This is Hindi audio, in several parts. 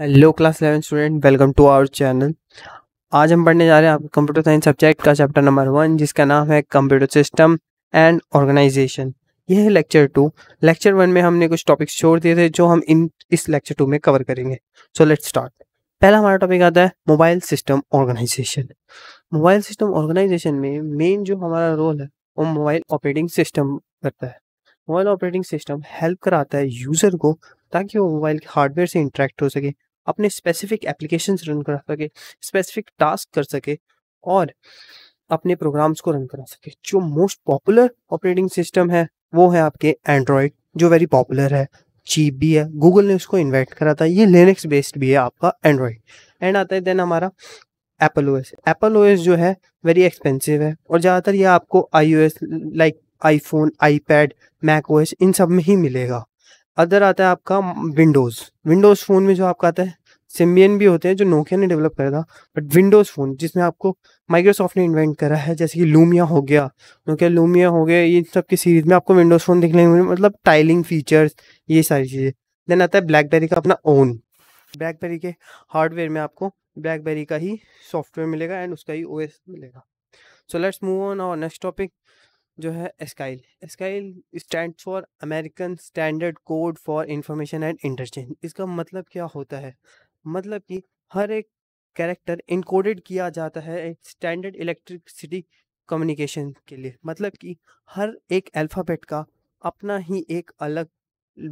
Hello class eleven student welcome to our channel आज हम पढ़ने जा रहे हैं आपके कंप्यूटर साइंस सब्जेक्ट का चैप्टर नंबर वन जिसका नाम है कंप्यूटर सिस्टम एंड ऑर्गेनाइजेशन ये है लेक्चर टू लेक्चर वन में हमने कुछ टॉपिक्स छोड़ दिए थे जो हम इन इस लेक्चर टू में कवर करेंगे सो लेट स्टार्ट पहला हमारा टॉपिक आता है mobile system organization mobile system organization में मेन जो हमारा रोल है वो मोबाइल ऑपरेटिंग सिस्टम करता है मोबाइल ऑपरेटिंग सिस्टम हेल्प कराता है यूज़र को ताकि वो मोबाइल के हार्डवेयर से इंटरेक्ट हो सके अपने स्पेसिफिक एप्लीकेशन रन करा सके स्पेसिफिक टास्क कर सके और अपने प्रोग्राम्स को रन करा सके जो मोस्ट पॉपुलर ऑपरेटिंग सिस्टम है वो है आपके एंड्रॉयड जो वेरी पॉपुलर है चीप भी है गूगल ने उसको इन्वेट करा था ये लिनक्स बेस्ड भी है आपका एंड्रॉयड एंड आता है देन हमारा Apple O S Apple O S जो है वेरी एक्सपेंसिव है और ज़्यादातर ये आपको I O S like iPhone iPad Mac O S इन सब में ही मिलेगा अदर आता है आपका विंडोज़ विंडोज़ फ़ोन में जो आपका आता है सिम्बियन भी होते हैं जो नोकिया ने डेवलप करा था बट विंडोज़ फ़ोन जिसमें आपको माइक्रोसॉफ्ट ने इन्वेंट करा है जैसे कि लूमिया हो गया नोकिया लूमिया हो गया ये सब की सीरीज में आपको विंडोज़ फ़ोन देखने को मतलब टाइलिंग फीचर्स ये सारी चीज़ें देन आता है ब्लैकबेरी का अपना ओन ब्लैकबेरी के हार्डवेयर में आपको ब्लैकबेरी का ही सॉफ्टवेयर मिलेगा एंड उसका ही ओ मिलेगा सो लेट्स मूव ऑन और नेक्स्ट टॉपिक जो है एस्काइल एस्काइल stand for American standard code for information and interchange इसका मतलब क्या होता है मतलब कि हर एक कैरेक्टर इनकोडेड किया जाता है एक स्टैंडर्ड इलेक्ट्रिसिटी कम्युनिकेशन के लिए मतलब कि हर एक अल्फ़ाबेट का अपना ही एक अलग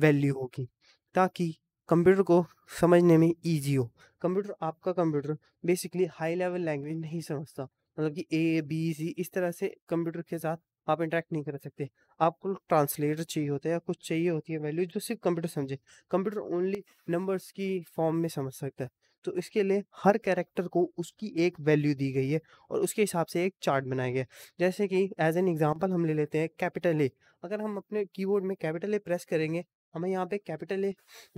वैल्यू होगी ताकि कंप्यूटर को समझने में इजी हो कंप्यूटर आपका computer basically high level language नहीं समझता मतलब कि ए बी सी इस तरह से कंप्यूटर के साथ आप इंटरेक्ट नहीं कर सकते आपको ट्रांसलेटर चाहिए होता है या कुछ चाहिए होती है वैल्यू जो सिर्फ कंप्यूटर समझे कंप्यूटर ओनली नंबर्स की फॉर्म में समझ सकता है तो इसके लिए हर कैरेक्टर को उसकी एक वैल्यू दी गई है और उसके हिसाब से एक चार्ट बनाया गया जैसे कि एज एन एग्जाम्पल हम ले लेते हैं कैपिटल ए अगर हम अपने कीबोर्ड में कैपिटल ए प्रेस करेंगे हमें यहाँ पे कैपिटल ए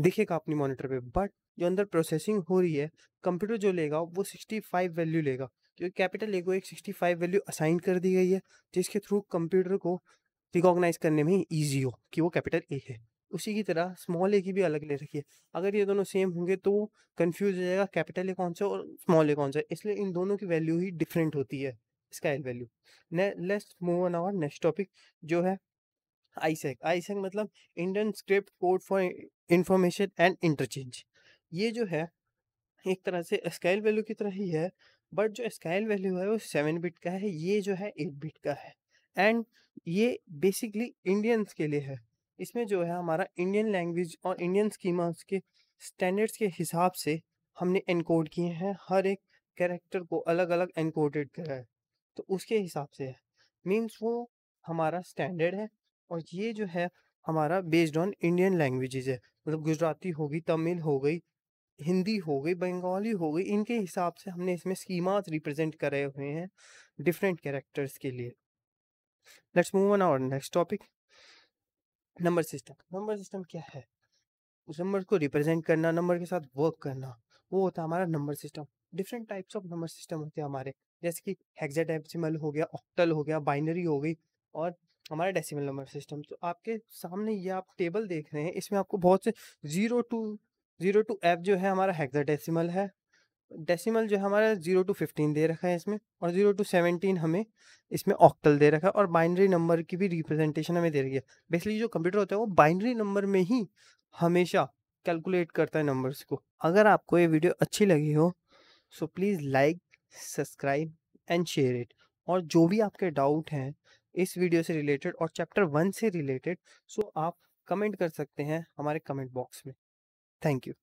दिखेगा अपनी मॉनिटर पे बट जो अंदर प्रोसेसिंग हो रही है कंप्यूटर जो लेगा वो 65 वैल्यू लेगा तो कैपिटल ए को एक सिक्सटी फाइव वैल्यू असाइन कर दी गई है जिसके थ्रू कंप्यूटर को रिकॉग्नाइज करने में ईजी हो कि वो कैपिटल ए है उसी की तरह स्मॉल ए की भी अलग ले रखी है अगर ये दोनों सेम होंगे तो कंफ्यूज हो जाएगा कैपिटल ए कौन सा और स्मॉल ए कौन सा इसलिए इन दोनों की वैल्यू ही डिफरेंट होती है स्काइल value let's move on our next topic जो है आईसेक आईसेक e e मतलब Indian script code for information and interchange ये जो है एक तरह से स्केल वैल्यू की तरह ही है बट जो स्काइल वैल्यू है वो सेवन बिट का है ये जो है एट बिट का है एंड ये बेसिकली इंडियंस के लिए है इसमें जो है हमारा इंडियन लैंग्वेज और इंडियन स्कीमास के स्टैंडर्ड्स के हिसाब से हमने एनकोड किए हैं हर एक कैरेक्टर को अलग अलग एनकोडेड करा है तो उसके हिसाब से है मीन्स वो हमारा स्टैंडर्ड है और ये जो है हमारा बेस्ड ऑन इंडियन लैंग्वेजेस है मतलब गुजराती होगी तमिल हो गई हिंदी हो गई बंगाली हो गई इनके हिसाब से हमने इसमें स्कीमाज रिप्रेजेंट करे हुए हैं डिफरेंट कैरेक्टर्स के लिए let's move on our next topic number system number system क्या है उस नंबर को रिप्रेजेंट करना नंबर के साथ वर्क करना वो होता है हमारा number system different types of number system होते हैं हमारे जैसे कि हेक्साडेसिमल हो गया ऑक्टल हो गया बाइनरी हो गई और हमारा डेसिमल नंबर सिस्टम तो आपके सामने ये आप टेबल देख रहे हैं इसमें आपको बहुत से zero to zero to F जो है हमारा हेक्साडेसिमल है डेसिमल जो है हमारा जीरो टू फिफ्टीन दे रखा है इसमें और जीरो टू सेवनटीन हमें इसमें ऑक्टल दे रखा है और बाइनरी नंबर की भी रिप्रेजेंटेशन हमें दे रही है बेसिकली जो कंप्यूटर होता है वो बाइनरी नंबर में ही हमेशा कैलकुलेट करता है नंबर्स को अगर आपको ये वीडियो अच्छी लगी हो so please like subscribe and share it और जो भी आपके डाउट हैं इस वीडियो से रिलेटेड और चैप्टर वन से रिलेटेड सो आप कमेंट कर सकते हैं हमारे कमेंट बॉक्स में Thank you.